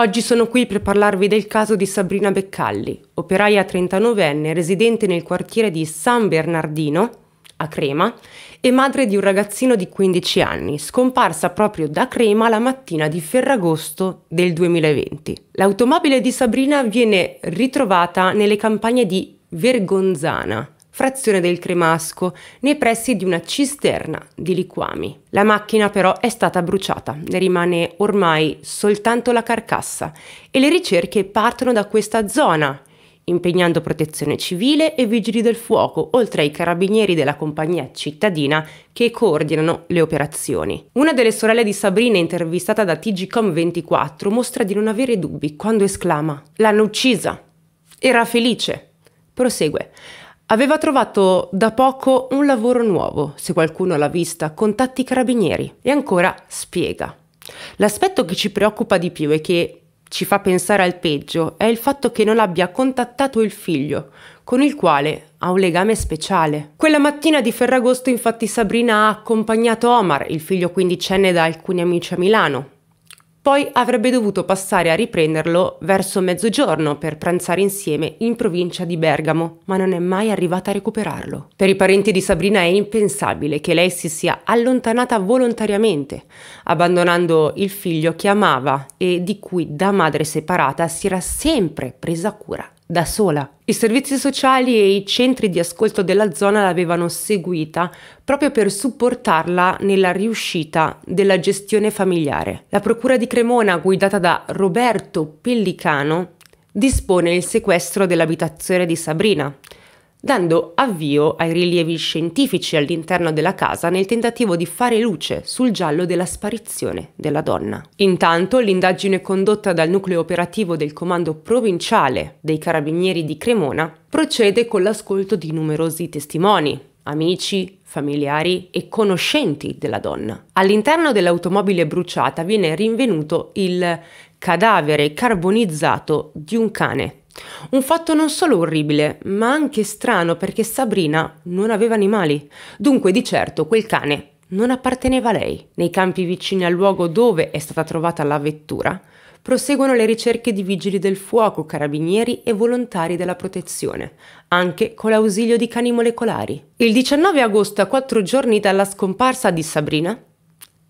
Oggi sono qui per parlarvi del caso di Sabrina Beccalli, operaia 39enne residente nel quartiere di San Bernardino, a Crema, e madre di un ragazzino di 15 anni, scomparsa proprio da Crema la mattina di Ferragosto del 2020. L'automobile di Sabrina viene ritrovata nelle campagne di Vergonzana, frazione del Cremasco, nei pressi di una cisterna di liquami. La macchina però è stata bruciata, ne rimane ormai soltanto la carcassa e le ricerche partono da questa zona, impegnando protezione civile e vigili del fuoco, oltre ai carabinieri della compagnia cittadina che coordinano le operazioni. Una delle sorelle di Sabrina, intervistata da TGCom24, mostra di non avere dubbi quando esclama: L'hanno uccisa! Era felice! Prosegue aveva trovato da poco un lavoro nuovo, se qualcuno l'ha vista, contatti i carabinieri. E ancora spiega. L'aspetto che ci preoccupa di più e che ci fa pensare al peggio è il fatto che non abbia contattato il figlio, con il quale ha un legame speciale. Quella mattina di Ferragosto infatti Sabrina ha accompagnato Omar, il figlio quindicenne da alcuni amici a Milano, poi avrebbe dovuto passare a riprenderlo verso mezzogiorno per pranzare insieme in provincia di Bergamo, ma non è mai arrivata a recuperarlo. Per i parenti di Sabrina è impensabile che lei si sia allontanata volontariamente, abbandonando il figlio che amava e di cui da madre separata si era sempre presa cura da sola. I servizi sociali e i centri di ascolto della zona l'avevano seguita proprio per supportarla nella riuscita della gestione familiare. La Procura di Cremona, guidata da Roberto Pellicano, dispone il sequestro dell'abitazione di Sabrina, dando avvio ai rilievi scientifici all'interno della casa nel tentativo di fare luce sul giallo della sparizione della donna. Intanto l'indagine condotta dal nucleo operativo del comando provinciale dei carabinieri di Cremona procede con l'ascolto di numerosi testimoni, amici, familiari e conoscenti della donna. All'interno dell'automobile bruciata viene rinvenuto il cadavere carbonizzato di un cane un fatto non solo orribile, ma anche strano perché Sabrina non aveva animali, dunque di certo quel cane non apparteneva a lei. Nei campi vicini al luogo dove è stata trovata la vettura, proseguono le ricerche di vigili del fuoco, carabinieri e volontari della protezione, anche con l'ausilio di cani molecolari. Il 19 agosto, a quattro giorni dalla scomparsa di Sabrina,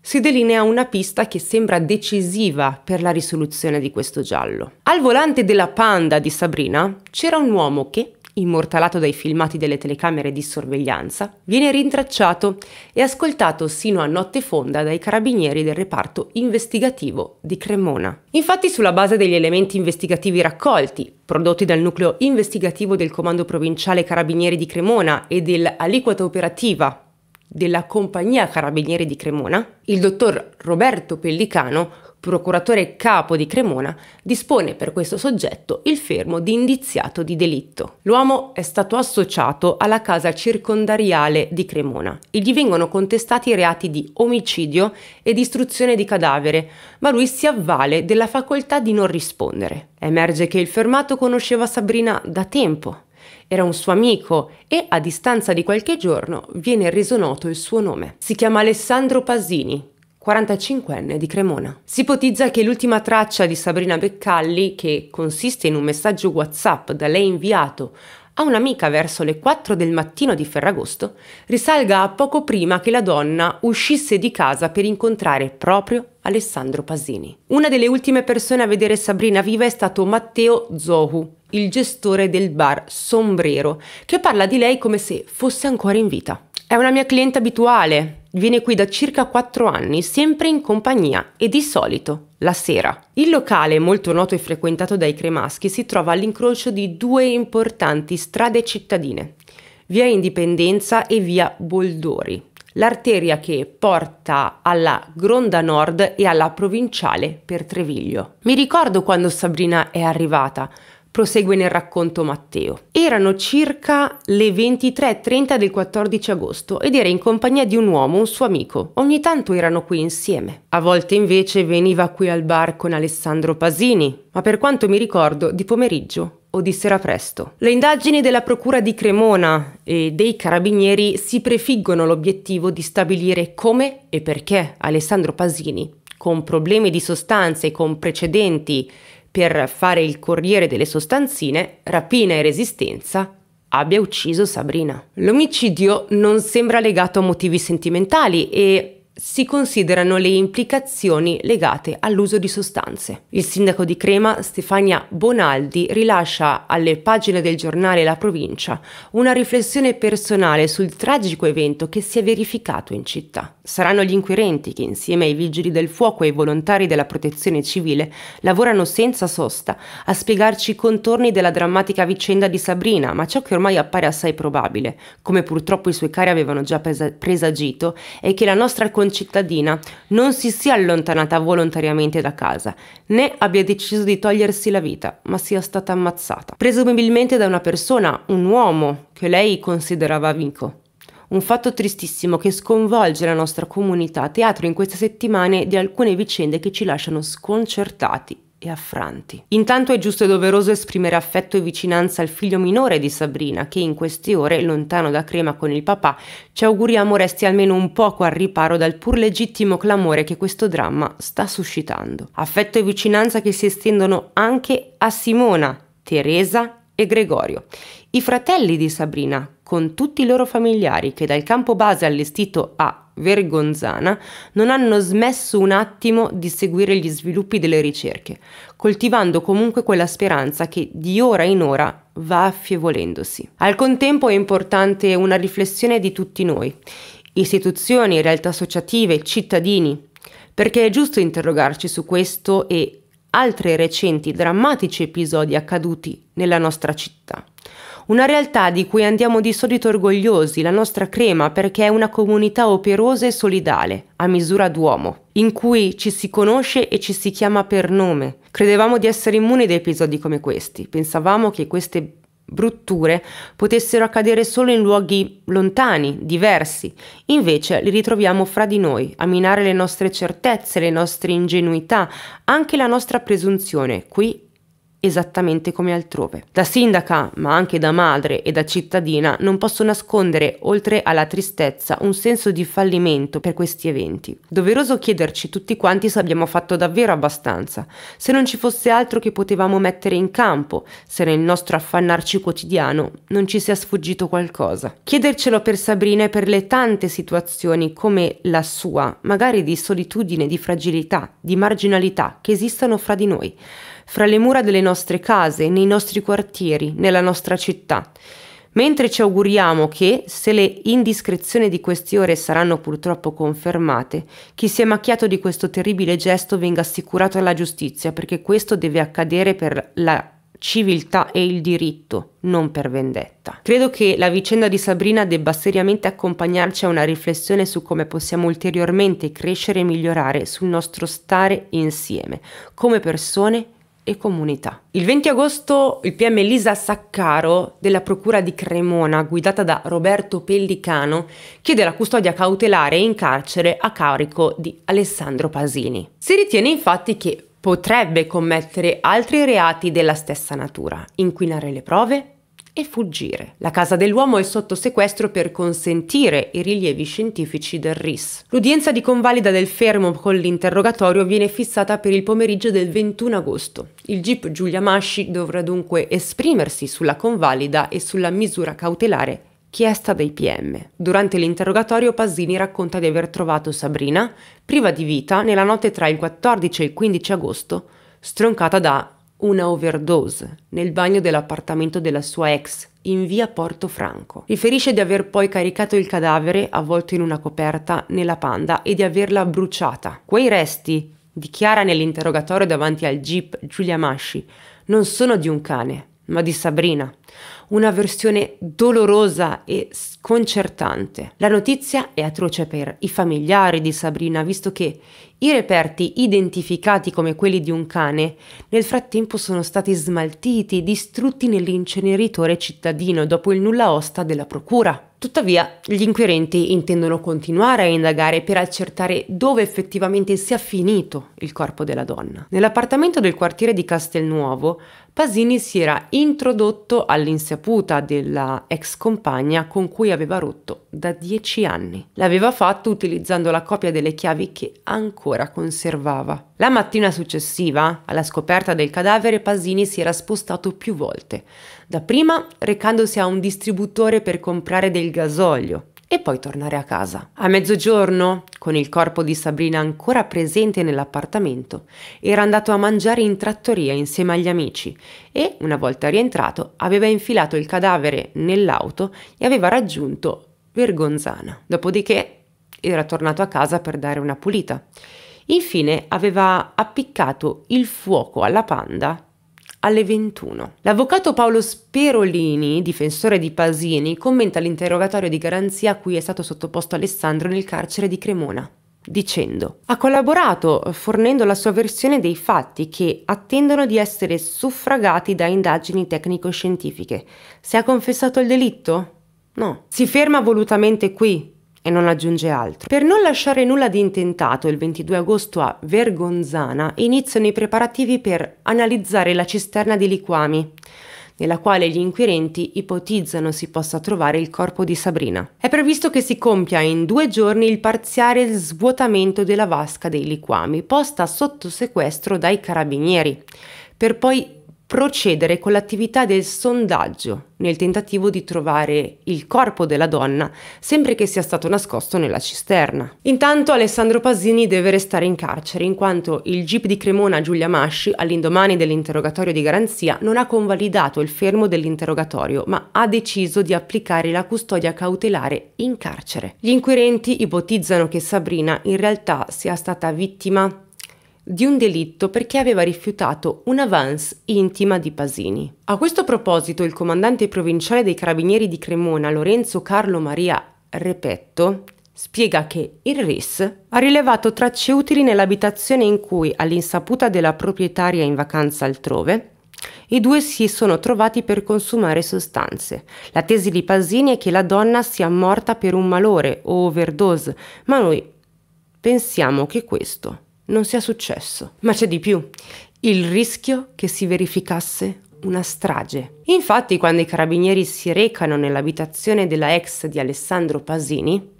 si delinea una pista che sembra decisiva per la risoluzione di questo giallo. Al volante della Panda di Sabrina c'era un uomo che, immortalato dai filmati delle telecamere di sorveglianza, viene rintracciato e ascoltato sino a notte fonda dai carabinieri del reparto investigativo di Cremona. Infatti, sulla base degli elementi investigativi raccolti, prodotti dal nucleo investigativo del Comando Provinciale Carabinieri di Cremona e dell'aliquota operativa della Compagnia Carabinieri di Cremona, il dottor Roberto Pellicano, procuratore capo di Cremona, dispone per questo soggetto il fermo di indiziato di delitto. L'uomo è stato associato alla casa circondariale di Cremona e gli vengono contestati i reati di omicidio e distruzione di cadavere, ma lui si avvale della facoltà di non rispondere. Emerge che il fermato conosceva Sabrina da tempo era un suo amico e a distanza di qualche giorno viene reso noto il suo nome. Si chiama Alessandro Pasini, 45enne di Cremona. Si ipotizza che l'ultima traccia di Sabrina Beccalli, che consiste in un messaggio WhatsApp da lei inviato a un'amica verso le 4 del mattino di Ferragosto risalga a poco prima che la donna uscisse di casa per incontrare proprio Alessandro Pasini. Una delle ultime persone a vedere Sabrina viva è stato Matteo Zohu, il gestore del bar Sombrero, che parla di lei come se fosse ancora in vita. È una mia cliente abituale, Viene qui da circa 4 anni, sempre in compagnia e di solito la sera. Il locale, molto noto e frequentato dai cremaschi, si trova all'incrocio di due importanti strade cittadine, via Indipendenza e via Boldori, l'arteria che porta alla Gronda Nord e alla Provinciale per Treviglio. Mi ricordo quando Sabrina è arrivata, prosegue nel racconto Matteo. Erano circa le 23.30 del 14 agosto ed era in compagnia di un uomo, un suo amico. Ogni tanto erano qui insieme. A volte invece veniva qui al bar con Alessandro Pasini, ma per quanto mi ricordo di pomeriggio o di sera presto. Le indagini della Procura di Cremona e dei Carabinieri si prefiggono l'obiettivo di stabilire come e perché Alessandro Pasini, con problemi di sostanze e con precedenti per fare il corriere delle sostanzine, rapina e resistenza, abbia ucciso Sabrina. L'omicidio non sembra legato a motivi sentimentali e si considerano le implicazioni legate all'uso di sostanze. Il sindaco di Crema, Stefania Bonaldi, rilascia alle pagine del giornale La Provincia una riflessione personale sul tragico evento che si è verificato in città. Saranno gli inquirenti che insieme ai vigili del fuoco e ai volontari della protezione civile lavorano senza sosta a spiegarci i contorni della drammatica vicenda di Sabrina, ma ciò che ormai appare assai probabile, come purtroppo i suoi cari avevano già presagito, è che la nostra concittadina non si sia allontanata volontariamente da casa, né abbia deciso di togliersi la vita, ma sia stata ammazzata, presumibilmente da una persona, un uomo, che lei considerava amico un fatto tristissimo che sconvolge la nostra comunità teatro in queste settimane di alcune vicende che ci lasciano sconcertati e affranti. Intanto è giusto e doveroso esprimere affetto e vicinanza al figlio minore di Sabrina, che in queste ore, lontano da Crema con il papà, ci auguriamo resti almeno un poco al riparo dal pur legittimo clamore che questo dramma sta suscitando. Affetto e vicinanza che si estendono anche a Simona, Teresa e Gregorio, i fratelli di Sabrina, con tutti i loro familiari che dal campo base allestito a Vergonzana, non hanno smesso un attimo di seguire gli sviluppi delle ricerche, coltivando comunque quella speranza che di ora in ora va affievolendosi. Al contempo è importante una riflessione di tutti noi, istituzioni, realtà associative, cittadini, perché è giusto interrogarci su questo e altri recenti drammatici episodi accaduti nella nostra città. Una realtà di cui andiamo di solito orgogliosi, la nostra crema, perché è una comunità operosa e solidale, a misura d'uomo, in cui ci si conosce e ci si chiama per nome. Credevamo di essere immuni da episodi come questi, pensavamo che queste brutture potessero accadere solo in luoghi lontani, diversi. Invece li ritroviamo fra di noi, a minare le nostre certezze, le nostre ingenuità, anche la nostra presunzione, qui esattamente come altrove. Da sindaca, ma anche da madre e da cittadina, non posso nascondere, oltre alla tristezza, un senso di fallimento per questi eventi. Doveroso chiederci tutti quanti se abbiamo fatto davvero abbastanza, se non ci fosse altro che potevamo mettere in campo, se nel nostro affannarci quotidiano non ci sia sfuggito qualcosa. Chiedercelo per Sabrina e per le tante situazioni come la sua, magari di solitudine, di fragilità, di marginalità che esistono fra di noi fra le mura delle nostre case, nei nostri quartieri, nella nostra città. Mentre ci auguriamo che, se le indiscrezioni di queste ore saranno purtroppo confermate, chi si è macchiato di questo terribile gesto venga assicurato alla giustizia, perché questo deve accadere per la civiltà e il diritto, non per vendetta. Credo che la vicenda di Sabrina debba seriamente accompagnarci a una riflessione su come possiamo ulteriormente crescere e migliorare sul nostro stare insieme, come persone e e comunità. Il 20 agosto il PM Elisa Saccaro della Procura di Cremona, guidata da Roberto Pellicano, chiede la custodia cautelare in carcere a carico di Alessandro Pasini. Si ritiene infatti che potrebbe commettere altri reati della stessa natura, inquinare le prove, e fuggire. La Casa dell'Uomo è sotto sequestro per consentire i rilievi scientifici del RIS. L'udienza di convalida del fermo con l'interrogatorio viene fissata per il pomeriggio del 21 agosto. Il GIP Giulia Masci dovrà dunque esprimersi sulla convalida e sulla misura cautelare chiesta dai PM. Durante l'interrogatorio Pasini racconta di aver trovato Sabrina priva di vita nella notte tra il 14 e il 15 agosto, stroncata da una overdose nel bagno dell'appartamento della sua ex in via Porto Franco. Riferisce di aver poi caricato il cadavere avvolto in una coperta nella panda e di averla bruciata. Quei resti, dichiara nell'interrogatorio davanti al jeep Giulia Masci, non sono di un cane, ma di Sabrina, una versione dolorosa e sconcertante. La notizia è atroce per i familiari di Sabrina, visto che i reperti identificati come quelli di un cane nel frattempo sono stati smaltiti e distrutti nell'inceneritore cittadino dopo il nulla osta della procura. Tuttavia, gli inquirenti intendono continuare a indagare per accertare dove effettivamente sia finito il corpo della donna. Nell'appartamento del quartiere di Castelnuovo Pasini si era introdotto all'insaputa della ex compagna con cui aveva rotto da dieci anni. L'aveva fatto utilizzando la copia delle chiavi che ancora conservava. La mattina successiva, alla scoperta del cadavere, Pasini si era spostato più volte. Dapprima recandosi a un distributore per comprare del gasolio, e poi tornare a casa. A mezzogiorno, con il corpo di Sabrina ancora presente nell'appartamento, era andato a mangiare in trattoria insieme agli amici e, una volta rientrato, aveva infilato il cadavere nell'auto e aveva raggiunto Vergonzana. Dopodiché era tornato a casa per dare una pulita. Infine aveva appiccato il fuoco alla panda alle 21. L'avvocato Paolo Sperolini, difensore di Pasini, commenta l'interrogatorio di garanzia a cui è stato sottoposto Alessandro nel carcere di Cremona dicendo ha collaborato fornendo la sua versione dei fatti che attendono di essere suffragati da indagini tecnico-scientifiche. Se ha confessato il delitto? No. Si ferma volutamente qui, e non aggiunge altro. Per non lasciare nulla di intentato, il 22 agosto a Vergonzana iniziano i preparativi per analizzare la cisterna di liquami nella quale gli inquirenti ipotizzano si possa trovare il corpo di Sabrina. È previsto che si compia in due giorni il parziale svuotamento della vasca dei liquami, posta sotto sequestro dai carabinieri, per poi procedere con l'attività del sondaggio nel tentativo di trovare il corpo della donna, sempre che sia stato nascosto nella cisterna. Intanto Alessandro Pasini deve restare in carcere in quanto il GIP di Cremona Giulia Masci, all'indomani dell'interrogatorio di garanzia, non ha convalidato il fermo dell'interrogatorio, ma ha deciso di applicare la custodia cautelare in carcere. Gli inquirenti ipotizzano che Sabrina in realtà sia stata vittima di un delitto perché aveva rifiutato un'avance intima di Pasini. A questo proposito il comandante provinciale dei carabinieri di Cremona, Lorenzo Carlo Maria Repetto, spiega che il RIS ha rilevato tracce utili nell'abitazione in cui, all'insaputa della proprietaria in vacanza altrove, i due si sono trovati per consumare sostanze. La tesi di Pasini è che la donna sia morta per un malore o overdose, ma noi pensiamo che questo non sia successo. Ma c'è di più, il rischio che si verificasse una strage. Infatti, quando i carabinieri si recano nell'abitazione della ex di Alessandro Pasini,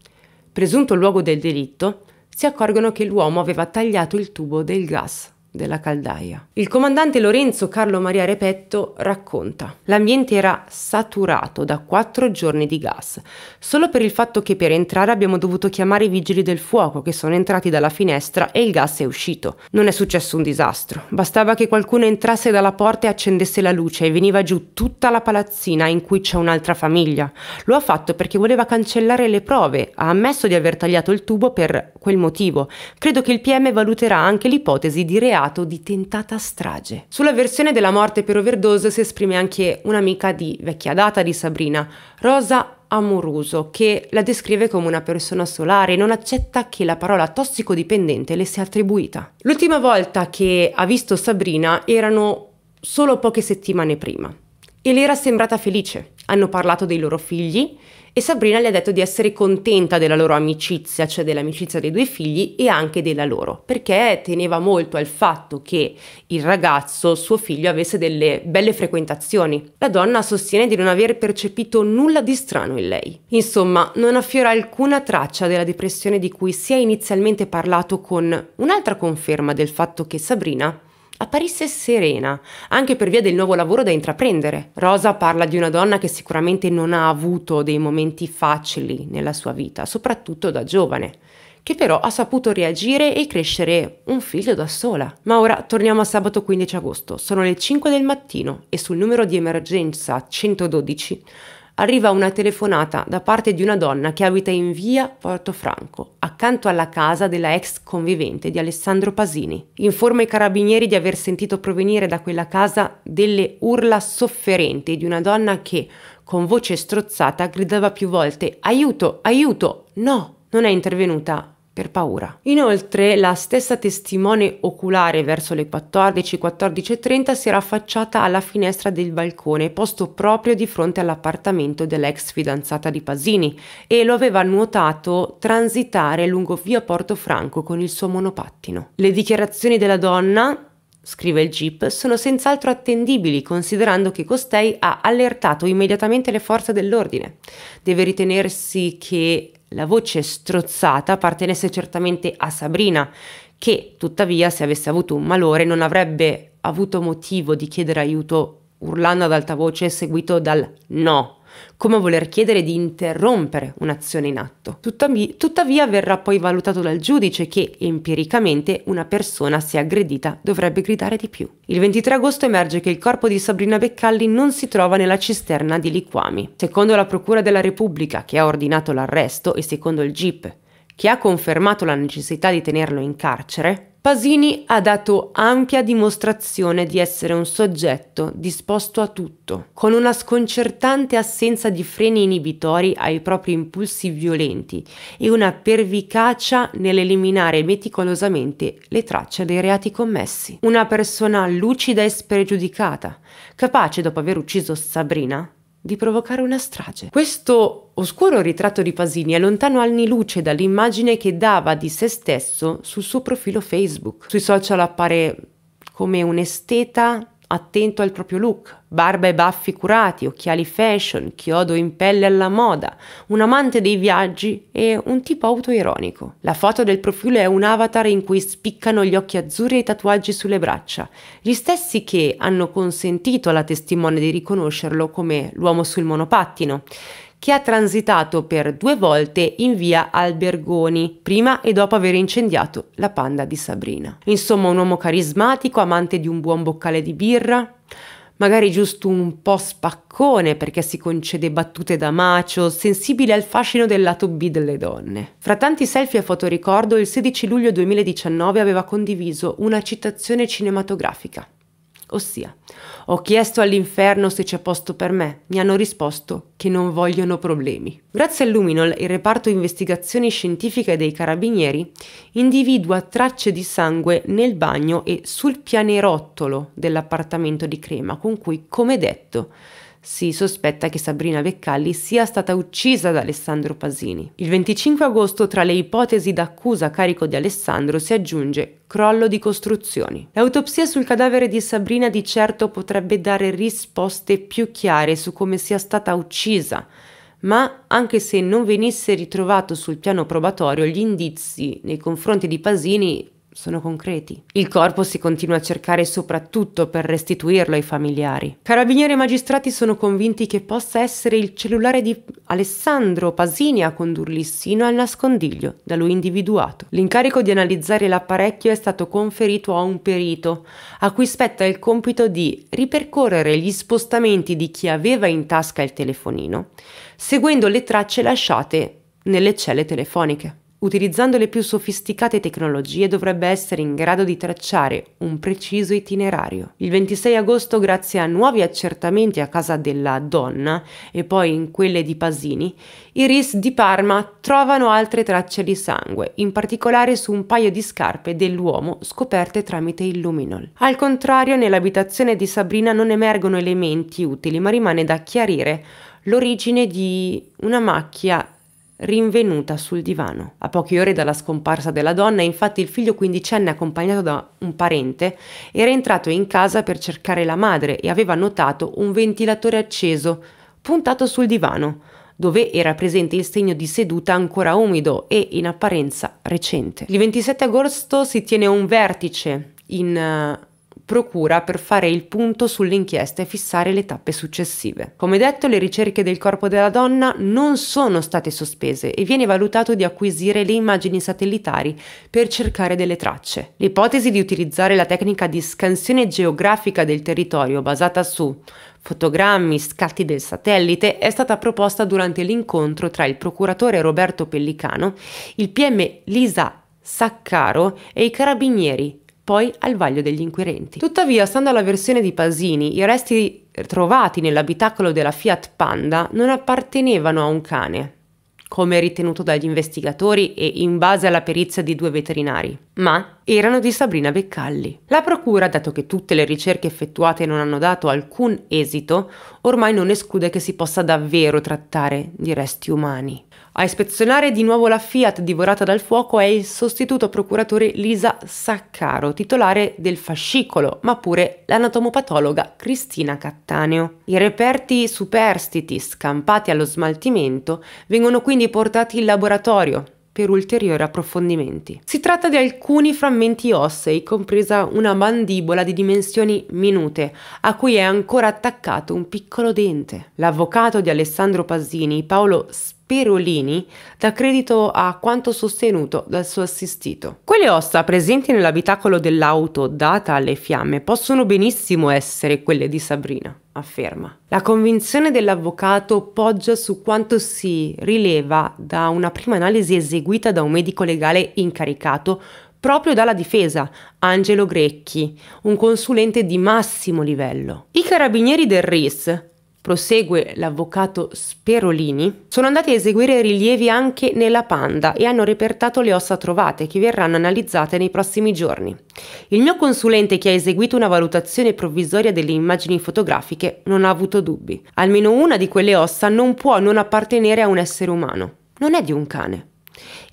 presunto luogo del delitto, si accorgono che l'uomo aveva tagliato il tubo del gas della caldaia. Il comandante Lorenzo Carlo Maria Repetto racconta: L'ambiente era saturato da quattro giorni di gas, solo per il fatto che per entrare abbiamo dovuto chiamare i vigili del fuoco che sono entrati dalla finestra e il gas è uscito. Non è successo un disastro, bastava che qualcuno entrasse dalla porta e accendesse la luce e veniva giù tutta la palazzina in cui c'è un'altra famiglia. Lo ha fatto perché voleva cancellare le prove, ha ammesso di aver tagliato il tubo per quel motivo. Credo che il PM valuterà anche l'ipotesi di reato reato di tentata strage. Sulla versione della morte per overdose si esprime anche un'amica di vecchia data di Sabrina, Rosa Amoruso, che la descrive come una persona solare e non accetta che la parola tossicodipendente le sia attribuita. L'ultima volta che ha visto Sabrina erano solo poche settimane prima e le era sembrata felice hanno parlato dei loro figli e Sabrina le ha detto di essere contenta della loro amicizia, cioè dell'amicizia dei due figli e anche della loro, perché teneva molto al fatto che il ragazzo, suo figlio, avesse delle belle frequentazioni. La donna sostiene di non aver percepito nulla di strano in lei. Insomma, non affiora alcuna traccia della depressione di cui si è inizialmente parlato con un'altra conferma del fatto che Sabrina apparisse serena, anche per via del nuovo lavoro da intraprendere. Rosa parla di una donna che sicuramente non ha avuto dei momenti facili nella sua vita, soprattutto da giovane che però ha saputo reagire e crescere un figlio da sola. Ma ora torniamo a sabato 15 agosto, sono le 5 del mattino e sul numero di emergenza 112 arriva una telefonata da parte di una donna che abita in via Portofranco, accanto alla casa della ex convivente di Alessandro Pasini. Informa i carabinieri di aver sentito provenire da quella casa delle urla sofferenti di una donna che, con voce strozzata, gridava più volte Aiuto, aiuto, no! Non è intervenuta per paura. Inoltre la stessa testimone oculare verso le 14, 14.30 si era affacciata alla finestra del balcone posto proprio di fronte all'appartamento dell'ex fidanzata di Pasini e lo aveva nuotato transitare lungo via Porto Franco con il suo monopattino. Le dichiarazioni della donna scrive il GIP, sono senz'altro attendibili considerando che costei ha allertato immediatamente le forze dell'ordine. Deve ritenersi che la voce strozzata appartenesse certamente a Sabrina, che tuttavia se avesse avuto un malore non avrebbe avuto motivo di chiedere aiuto urlando ad alta voce seguito dal no come voler chiedere di interrompere un'azione in atto. Tuttavi, tuttavia verrà poi valutato dal giudice che empiricamente una persona, se aggredita, dovrebbe gridare di più. Il 23 agosto emerge che il corpo di Sabrina Beccalli non si trova nella cisterna di Liquami. Secondo la Procura della Repubblica, che ha ordinato l'arresto, e secondo il GIP, che ha confermato la necessità di tenerlo in carcere, Pasini ha dato ampia dimostrazione di essere un soggetto disposto a tutto, con una sconcertante assenza di freni inibitori ai propri impulsi violenti e una pervicacia nell'eliminare meticolosamente le tracce dei reati commessi. Una persona lucida e spregiudicata, capace dopo aver ucciso Sabrina di provocare una strage. Questo oscuro ritratto di Pasini è lontano anni luce dall'immagine che dava di se stesso sul suo profilo Facebook. Sui social appare come un esteta attento al proprio look, barba e baffi curati, occhiali fashion, chiodo in pelle alla moda, un amante dei viaggi e un tipo autoironico. La foto del profilo è un avatar in cui spiccano gli occhi azzurri e i tatuaggi sulle braccia, gli stessi che hanno consentito alla testimone di riconoscerlo come l'uomo sul monopattino, che ha transitato per due volte in via Albergoni, prima e dopo aver incendiato la panda di Sabrina. Insomma, un uomo carismatico, amante di un buon boccale di birra, magari giusto un po' spaccone perché si concede battute da macio, sensibile al fascino del lato B delle donne. Fra tanti selfie e fotoricordo, il 16 luglio 2019 aveva condiviso una citazione cinematografica. Ossia, ho chiesto all'inferno se c'è posto per me, mi hanno risposto che non vogliono problemi. Grazie Luminol, il reparto investigazioni scientifiche dei carabinieri individua tracce di sangue nel bagno e sul pianerottolo dell'appartamento di Crema, con cui, come detto, si sospetta che Sabrina Beccalli sia stata uccisa da Alessandro Pasini. Il 25 agosto tra le ipotesi d'accusa a carico di Alessandro si aggiunge crollo di costruzioni. L'autopsia sul cadavere di Sabrina di certo potrebbe dare risposte più chiare su come sia stata uccisa, ma anche se non venisse ritrovato sul piano probatorio, gli indizi nei confronti di Pasini sono concreti. Il corpo si continua a cercare soprattutto per restituirlo ai familiari. Carabinieri e magistrati sono convinti che possa essere il cellulare di Alessandro Pasini a condurli sino al nascondiglio da lui individuato. L'incarico di analizzare l'apparecchio è stato conferito a un perito, a cui spetta il compito di ripercorrere gli spostamenti di chi aveva in tasca il telefonino, seguendo le tracce lasciate nelle celle telefoniche utilizzando le più sofisticate tecnologie dovrebbe essere in grado di tracciare un preciso itinerario. Il 26 agosto, grazie a nuovi accertamenti a casa della donna e poi in quelle di Pasini, i RIS di Parma trovano altre tracce di sangue, in particolare su un paio di scarpe dell'uomo scoperte tramite il luminol. Al contrario, nell'abitazione di Sabrina non emergono elementi utili, ma rimane da chiarire l'origine di una macchia rinvenuta sul divano. A poche ore dalla scomparsa della donna, infatti, il figlio quindicenne, accompagnato da un parente, era entrato in casa per cercare la madre e aveva notato un ventilatore acceso, puntato sul divano, dove era presente il segno di seduta ancora umido e in apparenza recente. Il 27 agosto si tiene un vertice in eh, procura per fare il punto sull'inchiesta e fissare le tappe successive. Come detto, le ricerche del corpo della donna non sono state sospese e viene valutato di acquisire le immagini satellitari per cercare delle tracce. L'ipotesi di utilizzare la tecnica di scansione geografica del territorio basata su fotogrammi, scatti del satellite, è stata proposta durante l'incontro tra il procuratore Roberto Pellicano, il PM Lisa Saccaro e i carabinieri poi al vaglio degli inquirenti. Tuttavia, stando alla versione di Pasini, i resti trovati nell'abitacolo della Fiat Panda non appartenevano a un cane, come ritenuto dagli investigatori e in base alla perizia di due veterinari, ma erano di Sabrina Beccalli. La procura, dato che tutte le ricerche effettuate non hanno dato alcun esito, ormai non esclude che si possa davvero trattare di resti umani. A ispezionare di nuovo la Fiat divorata dal fuoco è il sostituto procuratore Lisa Saccaro, titolare del fascicolo, ma pure l'anatomopatologa Cristina Cattaneo. I reperti superstiti scampati allo smaltimento vengono quindi portati in laboratorio per ulteriori approfondimenti. Si tratta di alcuni frammenti ossei, compresa una mandibola di dimensioni minute, a cui è ancora attaccato un piccolo dente. L'avvocato di Alessandro Pasini, Paolo Spini, Perolini dà credito a quanto sostenuto dal suo assistito. Quelle ossa presenti nell'abitacolo dell'auto data alle fiamme possono benissimo essere quelle di Sabrina, afferma. La convinzione dell'avvocato poggia su quanto si rileva da una prima analisi eseguita da un medico legale incaricato proprio dalla difesa, Angelo Grecchi, un consulente di massimo livello. I carabinieri del RIS prosegue l'avvocato Sperolini, sono andati a eseguire rilievi anche nella panda e hanno repertato le ossa trovate che verranno analizzate nei prossimi giorni. Il mio consulente che ha eseguito una valutazione provvisoria delle immagini fotografiche non ha avuto dubbi. Almeno una di quelle ossa non può non appartenere a un essere umano. Non è di un cane.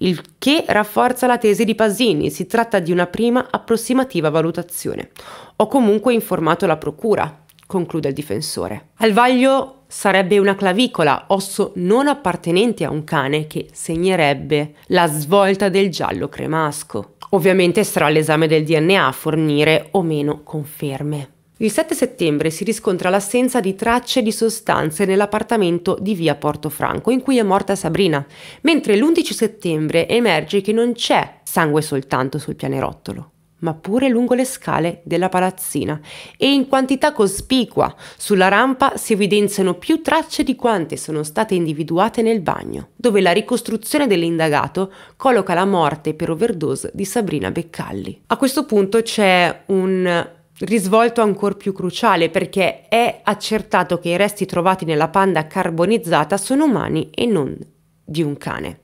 Il che rafforza la tesi di Pasini, si tratta di una prima approssimativa valutazione. Ho comunque informato la Procura, conclude il difensore. Al vaglio sarebbe una clavicola, osso non appartenente a un cane, che segnerebbe la svolta del giallo cremasco. Ovviamente sarà l'esame del DNA a fornire o meno conferme. Il 7 settembre si riscontra l'assenza di tracce di sostanze nell'appartamento di via Portofranco in cui è morta Sabrina, mentre l'11 settembre emerge che non c'è sangue soltanto sul pianerottolo ma pure lungo le scale della palazzina e in quantità cospicua. Sulla rampa si evidenziano più tracce di quante sono state individuate nel bagno, dove la ricostruzione dell'indagato colloca la morte per overdose di Sabrina Beccalli. A questo punto c'è un risvolto ancora più cruciale perché è accertato che i resti trovati nella panda carbonizzata sono umani e non di un cane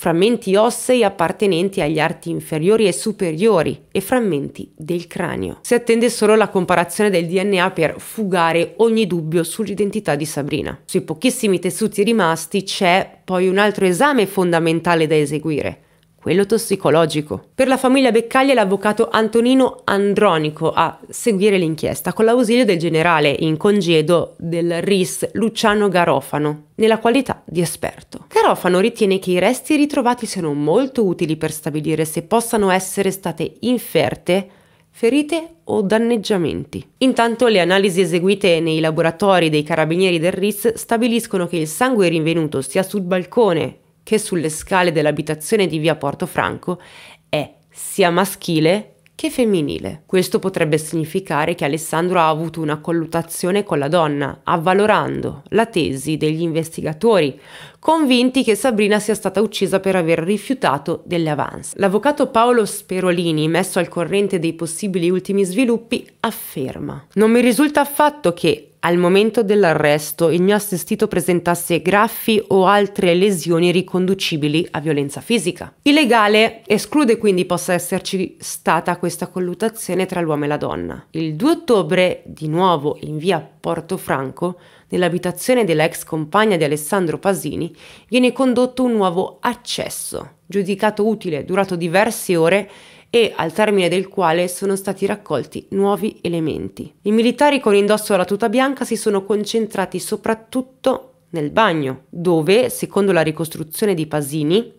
frammenti ossei appartenenti agli arti inferiori e superiori e frammenti del cranio. Si attende solo la comparazione del DNA per fugare ogni dubbio sull'identità di Sabrina. Sui pochissimi tessuti rimasti c'è poi un altro esame fondamentale da eseguire, quello tossicologico. Per la famiglia Beccaglia l'avvocato Antonino Andronico a seguire l'inchiesta con l'ausilio del generale in congedo del RIS Luciano Garofano, nella qualità di esperto. Garofano ritiene che i resti ritrovati siano molto utili per stabilire se possano essere state inferte ferite o danneggiamenti. Intanto le analisi eseguite nei laboratori dei carabinieri del RIS stabiliscono che il sangue rinvenuto sia sul balcone che sulle scale dell'abitazione di via Portofranco è sia maschile che femminile. Questo potrebbe significare che Alessandro ha avuto una colluttazione con la donna, avvalorando la tesi degli investigatori, convinti che Sabrina sia stata uccisa per aver rifiutato delle avance. L'avvocato Paolo Sperolini, messo al corrente dei possibili ultimi sviluppi, afferma: Non mi risulta affatto che al momento dell'arresto il mio assistito presentasse graffi o altre lesioni riconducibili a violenza fisica. Il legale esclude quindi possa esserci stata questa colluttazione tra l'uomo e la donna. Il 2 ottobre, di nuovo in via Portofranco, nell'abitazione della ex compagna di Alessandro Pasini, viene condotto un nuovo accesso, giudicato utile, durato diverse ore e al termine del quale sono stati raccolti nuovi elementi. I militari con indosso alla tuta bianca si sono concentrati soprattutto nel bagno, dove, secondo la ricostruzione di Pasini,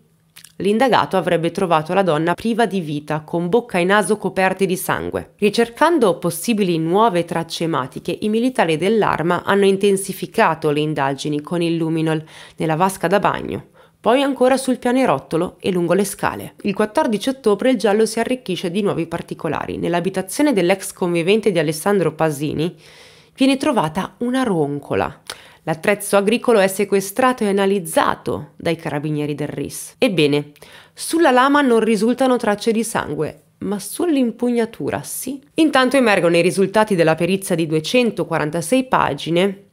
l'indagato avrebbe trovato la donna priva di vita, con bocca e naso coperti di sangue. Ricercando possibili nuove tracce ematiche, i militari dell'arma hanno intensificato le indagini con il luminol nella vasca da bagno, poi ancora sul pianerottolo e lungo le scale. Il 14 ottobre il giallo si arricchisce di nuovi particolari. Nell'abitazione dell'ex convivente di Alessandro Pasini viene trovata una roncola. L'attrezzo agricolo è sequestrato e analizzato dai carabinieri del RIS. Ebbene, sulla lama non risultano tracce di sangue, ma sull'impugnatura sì. Intanto emergono i risultati della perizia di 246 pagine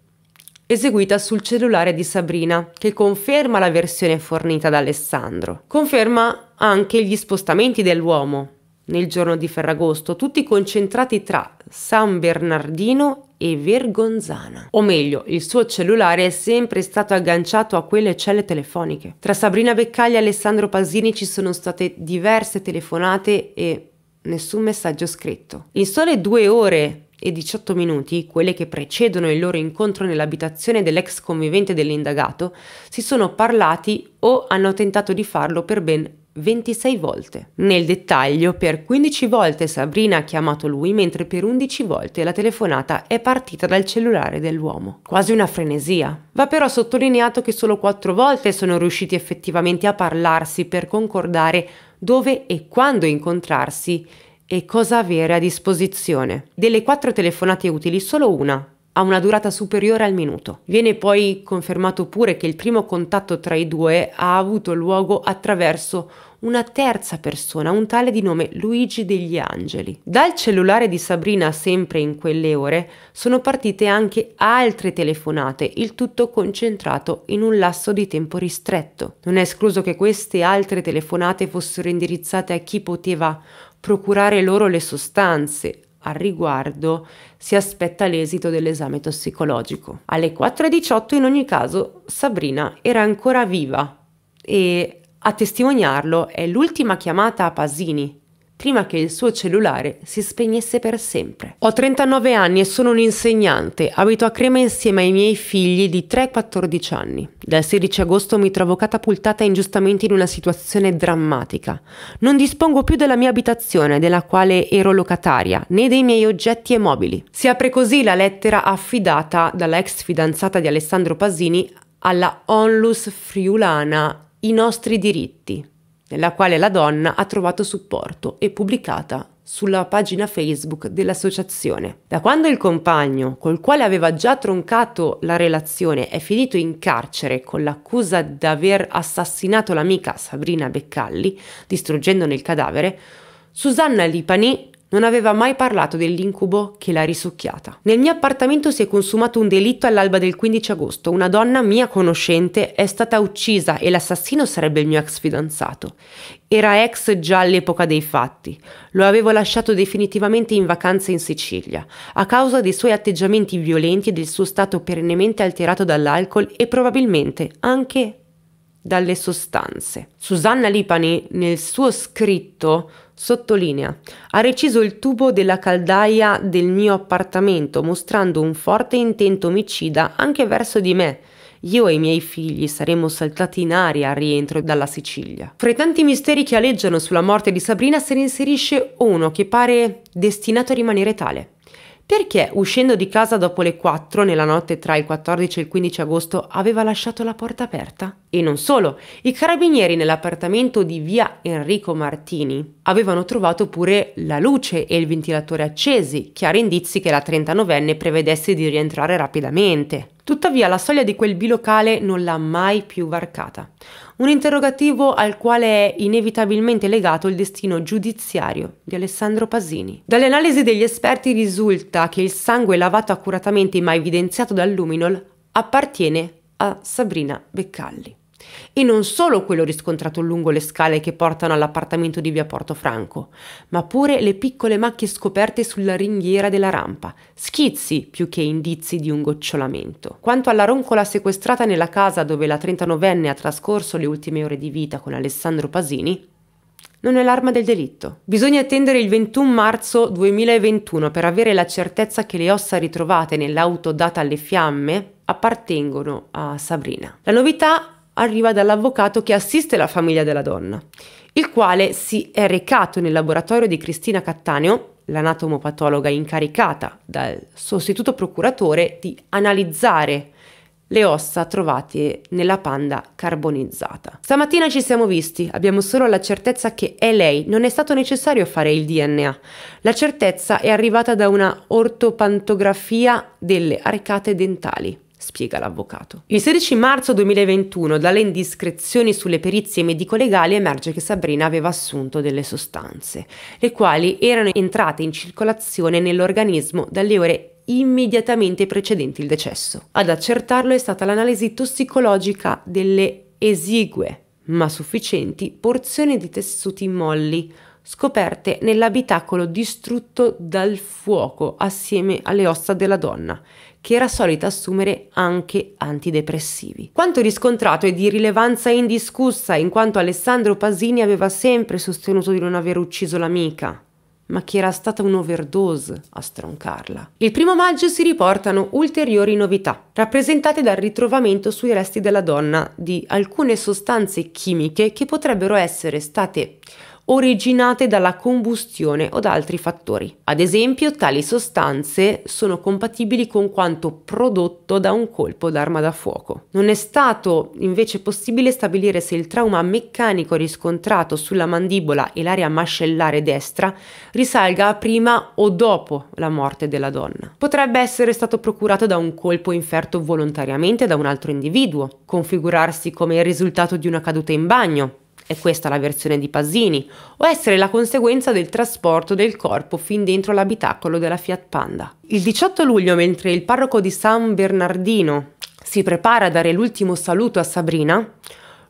eseguita sul cellulare di Sabrina, che conferma la versione fornita da Alessandro. Conferma anche gli spostamenti dell'uomo nel giorno di Ferragosto, tutti concentrati tra San Bernardino e Vergonzana. O meglio, il suo cellulare è sempre stato agganciato a quelle celle telefoniche. Tra Sabrina Beccaglia e Alessandro Pasini ci sono state diverse telefonate e nessun messaggio scritto. In sole due ore e 18 minuti, quelle che precedono il loro incontro nell'abitazione dell'ex convivente dell'indagato, si sono parlati o hanno tentato di farlo per ben 26 volte. Nel dettaglio, per 15 volte Sabrina ha chiamato lui, mentre per 11 volte la telefonata è partita dal cellulare dell'uomo. Quasi una frenesia. Va però sottolineato che solo 4 volte sono riusciti effettivamente a parlarsi per concordare dove e quando incontrarsi e cosa avere a disposizione. Delle quattro telefonate utili, solo una ha una durata superiore al minuto. Viene poi confermato pure che il primo contatto tra i due ha avuto luogo attraverso una terza persona, un tale di nome Luigi degli Angeli. Dal cellulare di Sabrina, sempre in quelle ore, sono partite anche altre telefonate, il tutto concentrato in un lasso di tempo ristretto. Non è escluso che queste altre telefonate fossero indirizzate a chi poteva procurare loro le sostanze. Al riguardo si aspetta l'esito dell'esame tossicologico. Alle 4.18 in ogni caso Sabrina era ancora viva e a testimoniarlo è l'ultima chiamata a Pasini prima che il suo cellulare si spegnesse per sempre. Ho 39 anni e sono un insegnante, abito a Crema insieme ai miei figli di 3-14 anni. Dal 16 agosto mi trovo catapultata ingiustamente in una situazione drammatica. Non dispongo più della mia abitazione, della quale ero locataria, né dei miei oggetti e mobili. Si apre così la lettera affidata dalla ex fidanzata di Alessandro Pasini alla Onlus Friulana I nostri diritti nella quale la donna ha trovato supporto e pubblicata sulla pagina Facebook dell'associazione. Da quando il compagno, col quale aveva già troncato la relazione, è finito in carcere con l'accusa di aver assassinato l'amica Sabrina Beccalli, distruggendone il cadavere, Susanna Lipani non aveva mai parlato dell'incubo che l'ha risucchiata. Nel mio appartamento si è consumato un delitto all'alba del 15 agosto. Una donna mia conoscente è stata uccisa e l'assassino sarebbe il mio ex fidanzato. Era ex già all'epoca dei fatti. Lo avevo lasciato definitivamente in vacanza in Sicilia, a causa dei suoi atteggiamenti violenti e del suo stato perennemente alterato dall'alcol e probabilmente anche dalle sostanze. Susanna Lipani nel suo scritto sottolinea ha reciso il tubo della caldaia del mio appartamento mostrando un forte intento omicida anche verso di me. Io e i miei figli saremmo saltati in aria al rientro dalla Sicilia. Fra i tanti misteri che aleggiano sulla morte di Sabrina se ne inserisce uno che pare destinato a rimanere tale perché uscendo di casa dopo le 4 nella notte tra il 14 e il 15 agosto aveva lasciato la porta aperta? E non solo, i carabinieri nell'appartamento di via Enrico Martini avevano trovato pure la luce e il ventilatore accesi, chiari indizi che la 39enne prevedesse di rientrare rapidamente. Tuttavia la soglia di quel bilocale non l'ha mai più varcata un interrogativo al quale è inevitabilmente legato il destino giudiziario di Alessandro Pasini. Dall'analisi degli esperti risulta che il sangue lavato accuratamente ma evidenziato dal Luminol appartiene a Sabrina Beccalli e non solo quello riscontrato lungo le scale che portano all'appartamento di via Portofranco, ma pure le piccole macchie scoperte sulla ringhiera della rampa, schizzi più che indizi di un gocciolamento. Quanto alla roncola sequestrata nella casa dove la 39enne ha trascorso le ultime ore di vita con Alessandro Pasini, non è l'arma del delitto. Bisogna attendere il 21 marzo 2021 per avere la certezza che le ossa ritrovate nell'auto data alle fiamme appartengono a Sabrina. La novità arriva dall'avvocato che assiste la famiglia della donna, il quale si è recato nel laboratorio di Cristina Cattaneo, l'anatomopatologa incaricata dal sostituto procuratore di analizzare le ossa trovate nella panda carbonizzata. Stamattina ci siamo visti, abbiamo solo la certezza che è lei, non è stato necessario fare il DNA. La certezza è arrivata da una ortopantografia delle arcate dentali spiega l'avvocato. Il 16 marzo 2021, dalle indiscrezioni sulle perizie medico-legali emerge che Sabrina aveva assunto delle sostanze, le quali erano entrate in circolazione nell'organismo dalle ore immediatamente precedenti il decesso. Ad accertarlo è stata l'analisi tossicologica delle esigue, ma sufficienti, porzioni di tessuti molli scoperte nell'abitacolo distrutto dal fuoco assieme alle ossa della donna che era solita assumere anche antidepressivi. Quanto riscontrato è di rilevanza indiscussa in quanto Alessandro Pasini aveva sempre sostenuto di non aver ucciso l'amica, ma che era stata un'overdose a stroncarla. Il primo maggio si riportano ulteriori novità, rappresentate dal ritrovamento sui resti della donna di alcune sostanze chimiche che potrebbero essere state originate dalla combustione o da altri fattori. Ad esempio, tali sostanze sono compatibili con quanto prodotto da un colpo d'arma da fuoco. Non è stato invece possibile stabilire se il trauma meccanico riscontrato sulla mandibola e l'area mascellare destra risalga a prima o dopo la morte della donna. Potrebbe essere stato procurato da un colpo inferto volontariamente da un altro individuo, configurarsi come il risultato di una caduta in bagno, è questa la versione di Pasini? O essere la conseguenza del trasporto del corpo fin dentro l'abitacolo della Fiat Panda? Il 18 luglio, mentre il parroco di San Bernardino si prepara a dare l'ultimo saluto a Sabrina,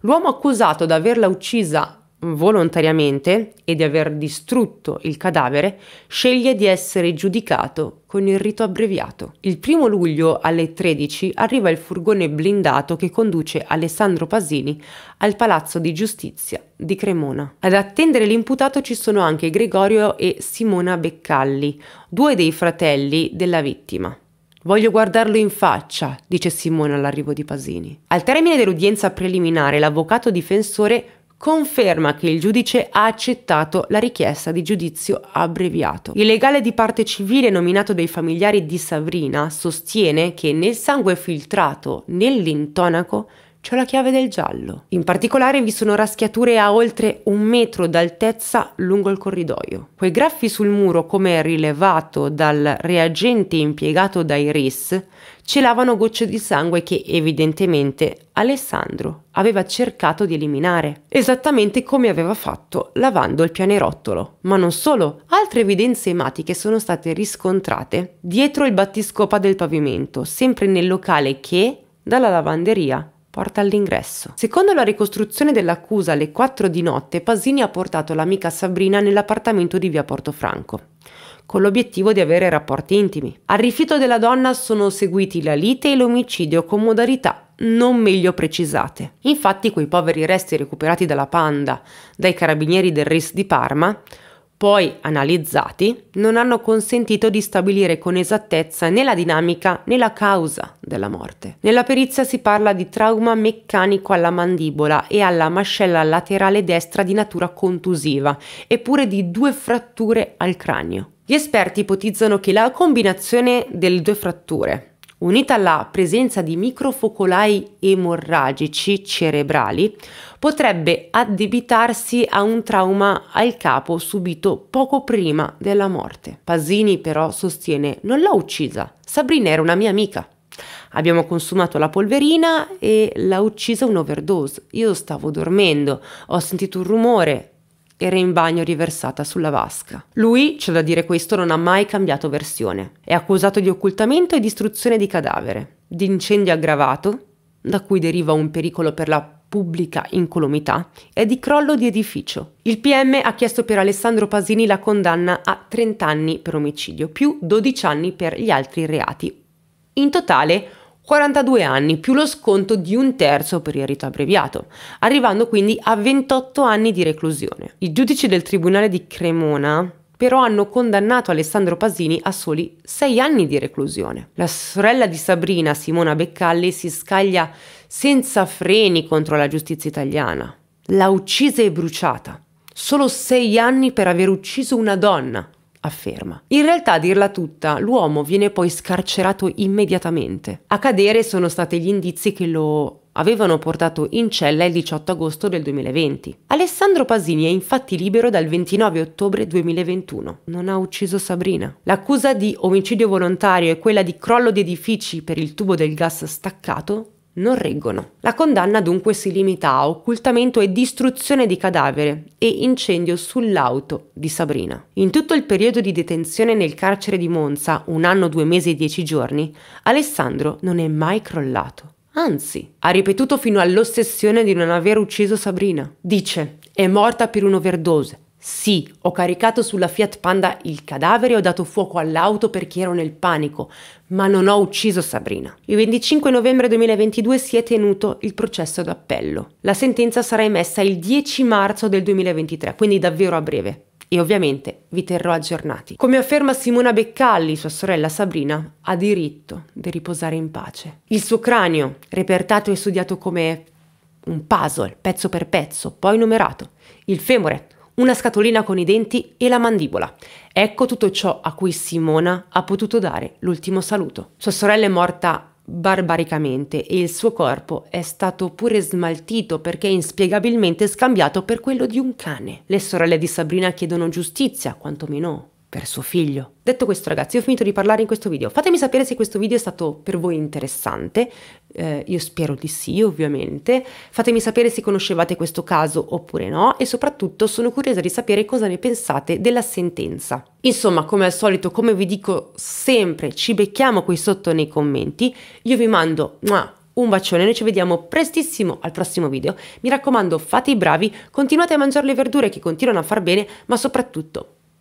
l'uomo accusato di averla uccisa volontariamente e di aver distrutto il cadavere, sceglie di essere giudicato con il rito abbreviato. Il primo luglio alle 13 arriva il furgone blindato che conduce Alessandro Pasini al Palazzo di Giustizia di Cremona. Ad attendere l'imputato ci sono anche Gregorio e Simona Beccalli, due dei fratelli della vittima. Voglio guardarlo in faccia, dice Simone all'arrivo di Pasini. Al termine dell'udienza preliminare, l'avvocato difensore conferma che il giudice ha accettato la richiesta di giudizio abbreviato. Il legale di parte civile nominato dai familiari di Sabrina sostiene che nel sangue filtrato nell'intonaco c'è la chiave del giallo. In particolare vi sono raschiature a oltre un metro d'altezza lungo il corridoio. Quei graffi sul muro, come rilevato dal reagente impiegato dai RIS, celavano gocce di sangue che evidentemente Alessandro aveva cercato di eliminare, esattamente come aveva fatto lavando il pianerottolo. Ma non solo, altre evidenze ematiche sono state riscontrate dietro il battiscopa del pavimento, sempre nel locale che, dalla lavanderia, porta all'ingresso. Secondo la ricostruzione dell'accusa alle 4 di notte, Pasini ha portato l'amica Sabrina nell'appartamento di via Portofranco con l'obiettivo di avere rapporti intimi. Al rifiuto della donna sono seguiti la lite e l'omicidio con modalità non meglio precisate. Infatti quei poveri resti recuperati dalla Panda dai carabinieri del RIS di Parma poi analizzati, non hanno consentito di stabilire con esattezza né la dinamica né la causa della morte. Nella perizia si parla di trauma meccanico alla mandibola e alla mascella laterale destra di natura contusiva, eppure di due fratture al cranio. Gli esperti ipotizzano che la combinazione delle due fratture, unita alla presenza di microfocolai emorragici cerebrali, potrebbe addebitarsi a un trauma al capo subito poco prima della morte. Pasini però sostiene non l'ha uccisa, Sabrina era una mia amica. Abbiamo consumato la polverina e l'ha uccisa un'overdose. Io stavo dormendo, ho sentito un rumore, era in bagno riversata sulla vasca. Lui, c'è da dire questo, non ha mai cambiato versione. È accusato di occultamento e distruzione di cadavere, di incendio aggravato, da cui deriva un pericolo per la pubblica incolumità e di crollo di edificio. Il PM ha chiesto per Alessandro Pasini la condanna a 30 anni per omicidio, più 12 anni per gli altri reati. In totale 42 anni più lo sconto di un terzo per il rito abbreviato, arrivando quindi a 28 anni di reclusione. I giudici del Tribunale di Cremona però hanno condannato Alessandro Pasini a soli 6 anni di reclusione. La sorella di Sabrina, Simona Beccalli, si scaglia senza freni contro la giustizia italiana. L'ha uccisa e bruciata. Solo 6 anni per aver ucciso una donna afferma. In realtà, a dirla tutta, l'uomo viene poi scarcerato immediatamente. A cadere sono stati gli indizi che lo avevano portato in cella il 18 agosto del 2020. Alessandro Pasini è infatti libero dal 29 ottobre 2021. Non ha ucciso Sabrina. L'accusa di omicidio volontario e quella di crollo di edifici per il tubo del gas staccato non reggono. La condanna dunque si limita a occultamento e distruzione di cadavere e incendio sull'auto di Sabrina. In tutto il periodo di detenzione nel carcere di Monza, un anno, due mesi e dieci giorni, Alessandro non è mai crollato. Anzi, ha ripetuto fino all'ossessione di non aver ucciso Sabrina. Dice, è morta per un'overdose. Sì, ho caricato sulla Fiat Panda il cadavere e ho dato fuoco all'auto perché ero nel panico, ma non ho ucciso Sabrina. Il 25 novembre 2022 si è tenuto il processo d'appello. La sentenza sarà emessa il 10 marzo del 2023, quindi davvero a breve. E ovviamente vi terrò aggiornati. Come afferma Simona Beccalli, sua sorella Sabrina, ha diritto di riposare in pace. Il suo cranio, repertato e studiato come un puzzle, pezzo per pezzo, poi numerato. Il femore, una scatolina con i denti e la mandibola. Ecco tutto ciò a cui Simona ha potuto dare l'ultimo saluto. Sua sorella è morta barbaricamente e il suo corpo è stato pure smaltito perché inspiegabilmente scambiato per quello di un cane. Le sorelle di Sabrina chiedono giustizia, quantomeno per suo figlio. Detto questo ragazzi, io ho finito di parlare in questo video. Fatemi sapere se questo video è stato per voi interessante, eh, io spero di sì ovviamente. Fatemi sapere se conoscevate questo caso oppure no e soprattutto sono curiosa di sapere cosa ne pensate della sentenza. Insomma, come al solito, come vi dico sempre, ci becchiamo qui sotto nei commenti. Io vi mando muah, un bacione, noi ci vediamo prestissimo al prossimo video. Mi raccomando, fate i bravi, continuate a mangiare le verdure che continuano a far bene, ma soprattutto